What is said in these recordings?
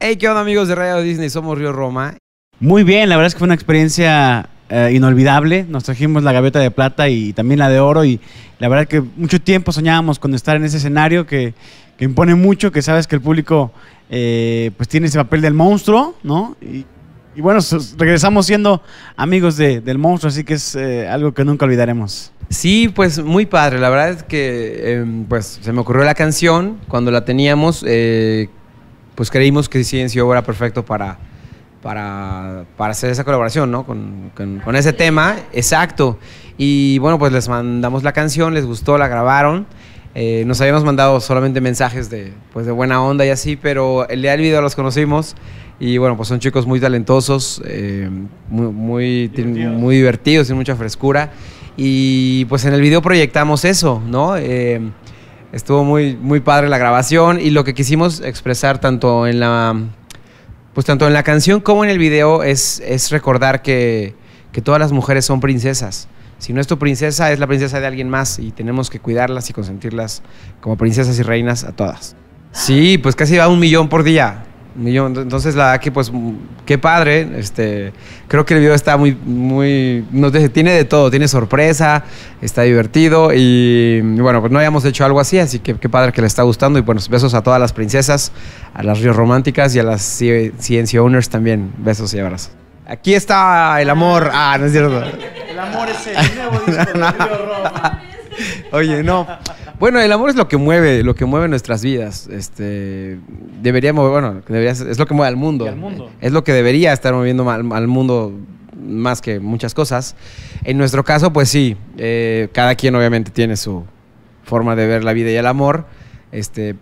Hey, ¿qué onda amigos de Radio Disney? Somos Río Roma. Muy bien, la verdad es que fue una experiencia eh, inolvidable. Nos trajimos la gaveta de plata y también la de oro y la verdad es que mucho tiempo soñábamos con estar en ese escenario que, impone mucho, que sabes que el público eh, pues tiene ese papel del monstruo, ¿no? Y, bueno, regresamos siendo amigos del monstruo, así que es eh, algo que nunca olvidaremos. Sí, pues muy padre. La verdad es que em, pues se me ocurrió la canción cuando la teníamos pues creímos que Ciencio era perfecto para, para, para hacer esa colaboración, ¿no? Con, ese tema, exacto. Y bueno, pues les mandamos la canción, les gustó, la grabaron. Eh, nos habíamos mandado solamente mensajes de, pues de buena onda y así, pero el día del video los conocimos y bueno, pues son chicos muy talentosos, eh, muy, muy, divertidos. muy tienen mucha frescura y pues en el video proyectamos eso, ¿no? Eh, estuvo muy, muy padre la grabación y lo que quisimos expresar tanto en la, pues tanto en la canción como en el video es, recordar que, que todas las mujeres son princesas. Si no es tu princesa, es la princesa de alguien más y tenemos que cuidarlas y consentirlas como princesas y reinas a todas. Sí, pues casi va un millón por día. Entonces, la verdad que, pues, mm, qué padre. Este, creo que el video está muy, muy, no, tiene de todo, tiene sorpresa, está divertido y, bueno, pues no habíamos hecho algo así, así que qué padre que le está gustando y, buenos besos a todas las princesas, a las ríos románticas y a las ciencia owners también. Besos y abrazos. Aquí está el amor. Ah, no es cierto. El amor es el nuevo disco de Río Oye, no. Bueno, el amor es lo que mueve, lo que mueve nuestras vidas. Este, debería mover, bueno, es lo que mueve al mundo. Es lo que debería estar moviendo al, mundo más que muchas cosas. En nuestro caso, pues sí, eh, cada quien obviamente tiene su forma de ver la vida y el amor. Este,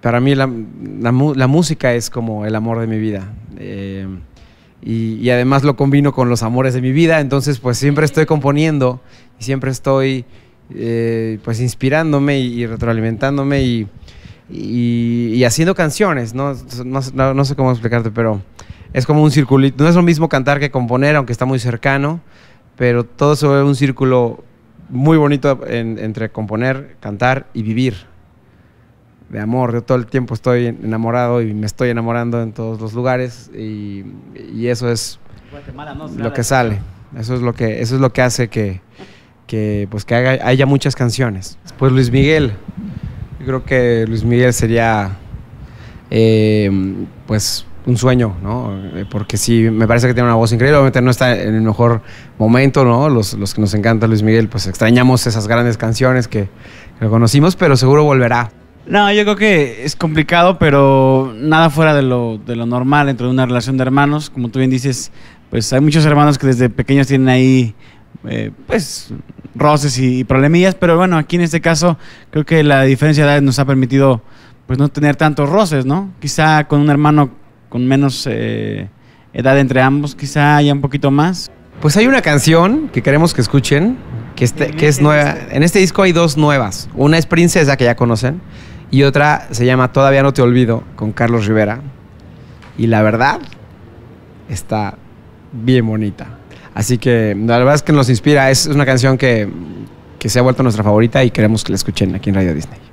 para mí la, música es como el amor de mi vida. Eh, y, y, además lo combino con los amores de mi vida, entonces pues siempre estoy componiendo y siempre estoy eh, pues inspirándome y, retroalimentándome y, y, haciendo canciones, ¿no? No, sé cómo explicarte, pero es como un circulito, no es lo mismo cantar que componer, aunque está muy cercano, pero todo se ve un círculo muy bonito entre componer, cantar y vivir de amor. Yo todo el tiempo estoy enamorado y me estoy enamorando en todos los lugares y, eso es lo que sale. Eso es lo que, eso es lo que hace que, que pues que haya muchas canciones. Después Luis Miguel. Yo creo que Luis Miguel sería eh, pues un sueño, ¿no? Eh, porque sí, me parece que tiene una voz increíble. Obviamente no está en el mejor momento, ¿no? Los, que nos encanta Luis Miguel, pues extrañamos esas grandes canciones que, conocimos, pero seguro volverá. No, yo creo que es complicado, pero nada fuera de lo, de lo normal dentro de una relación de hermanos. Como tú bien dices, pues hay muchos hermanos que desde pequeños tienen ahí eh, pues roces y, problemillas, pero bueno, aquí en este caso creo que la diferencia de edad nos ha permitido pues no tener tantos roces, ¿no? Quizá con un hermano con menos eh, edad entre ambos, quizá haya un poquito más. Pues hay una canción que queremos que escuchen, que, este, que es este nueva. En este disco hay dos nuevas. Una es Princesa, que ya conocen, y otra se llama Todavía no te olvido, con Carlos Rivera. Y la verdad, está bien bonita. Así que la verdad es que nos inspira. Es una canción que, que se ha vuelto nuestra favorita y queremos que la escuchen aquí en Radio Disney.